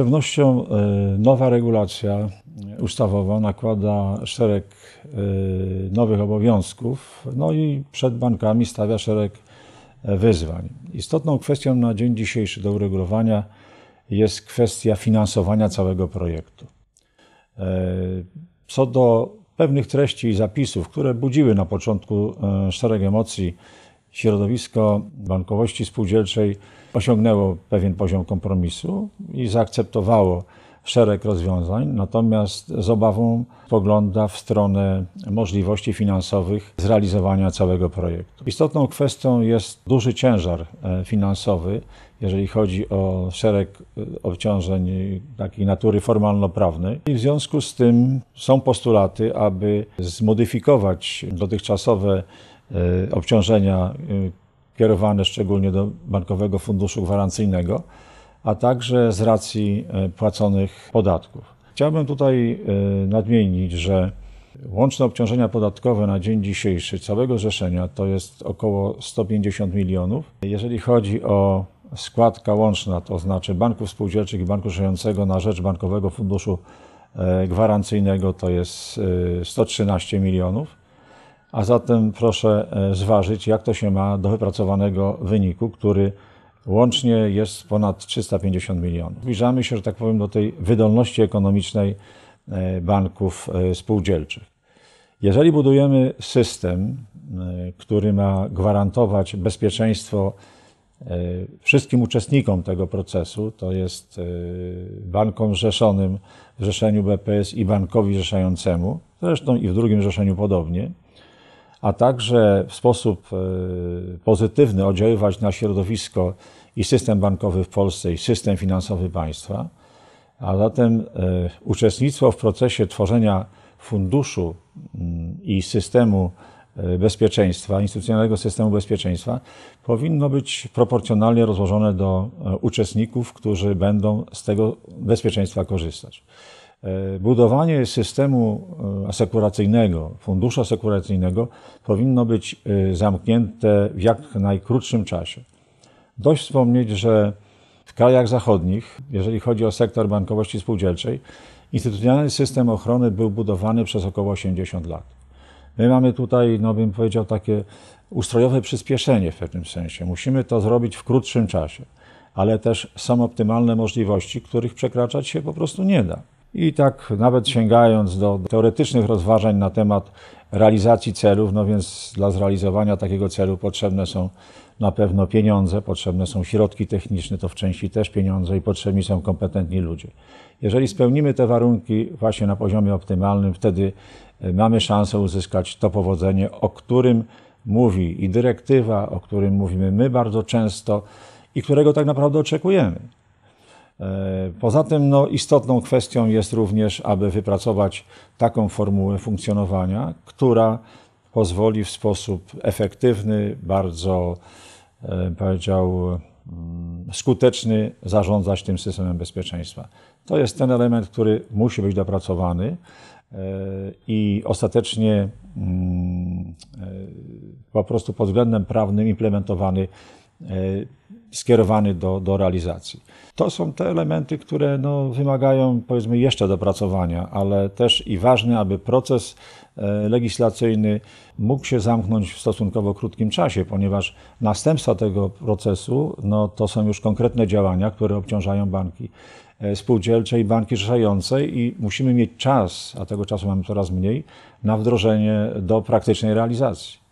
pewnością e, nowa regulacja ustawowa nakłada szereg e, nowych obowiązków, no i przed bankami stawia szereg e, wyzwań. Istotną kwestią na dzień dzisiejszy do uregulowania jest kwestia finansowania całego projektu. Co do pewnych treści i zapisów, które budziły na początku szereg emocji środowisko bankowości spółdzielczej osiągnęło pewien poziom kompromisu i zaakceptowało szereg rozwiązań, natomiast z obawą pogląda w stronę możliwości finansowych zrealizowania całego projektu. Istotną kwestią jest duży ciężar e, finansowy, jeżeli chodzi o szereg e, obciążeń e, takiej natury formalno-prawnej. I w związku z tym są postulaty, aby zmodyfikować dotychczasowe Y, obciążenia y, kierowane szczególnie do Bankowego Funduszu Gwarancyjnego, a także z racji y, płaconych podatków. Chciałbym tutaj nadmienić, że łączne obciążenia podatkowe na dzień dzisiejszy całego Rzeszenia to jest około 150 milionów. Jeżeli chodzi o składka łączna, to znaczy banków spółdzielczych i banku żyjącego na rzecz Bankowego Funduszu Gwarancyjnego to jest 113 milionów. A zatem proszę e, zważyć, jak to się ma do wypracowanego wyniku, który łącznie jest ponad 350 milionów. Zbliżamy się, że tak powiem, do tej wydolności ekonomicznej e, banków e, spółdzielczych. Jeżeli budujemy system, który ma gwarantować bezpieczeństwo wszystkim uczestnikom tego procesu, to jest bankom zrzeszonym w Rzeszeniu BPS i bankowi zrzeszającemu, zresztą i w drugim rzeszeniu podobnie, a także w sposób e, pozytywny oddziaływać na środowisko i system bankowy w Polsce, i system finansowy państwa. A zatem e, uczestnictwo w procesie tworzenia funduszu mm, i systemu e, bezpieczeństwa, instytucjonalnego systemu bezpieczeństwa, powinno być proporcjonalnie rozłożone do uczestników, którzy będą z tego bezpieczeństwa korzystać. E, budowanie systemu e, asekuracyjnego, funduszu asekuracyjnego powinno być e, zamknięte w jak najkrótszym czasie. Dość wspomnieć, że w krajach zachodnich, jeżeli chodzi o sektor bankowości spółdzielczej, instytucjonalny system ochrony był budowany przez około 80 lat. My mamy tutaj, no bym powiedział, takie ustrojowe przyspieszenie w pewnym sensie. Musimy to zrobić w krótszym czasie, ale też są optymalne możliwości, których przekraczać się po prostu nie da. I tak nawet sięgając do teoretycznych rozważań na temat realizacji celów, no więc dla zrealizowania takiego celu potrzebne są na pewno pieniądze, potrzebne są środki techniczne, to w części też pieniądze i potrzebni są kompetentni ludzie. Jeżeli spełnimy te warunki właśnie na poziomie optymalnym, wtedy e, mamy szansę uzyskać to powodzenie, o którym mówi i dyrektywa, o którym mówimy my bardzo często i którego tak naprawdę oczekujemy. E, poza tym no, istotną kwestią jest również, aby wypracować taką formułę funkcjonowania, która pozwoli w sposób efektywny, bardzo e, powiedział mm, skuteczny zarządzać tym systemem bezpieczeństwa. To jest ten element, który musi być dopracowany e, i ostatecznie mm, po prostu pod względem prawnym implementowany skierowany do, do realizacji. To są te elementy, które no, wymagają powiedzmy jeszcze dopracowania, ale też i ważne, aby proces e, legislacyjny mógł się zamknąć w stosunkowo krótkim czasie, ponieważ następstwa tego procesu no, to są już konkretne działania, które obciążają banki e, spółdzielcze i banki rzeszające i musimy mieć czas, a tego czasu mamy coraz mniej, na wdrożenie do praktycznej realizacji.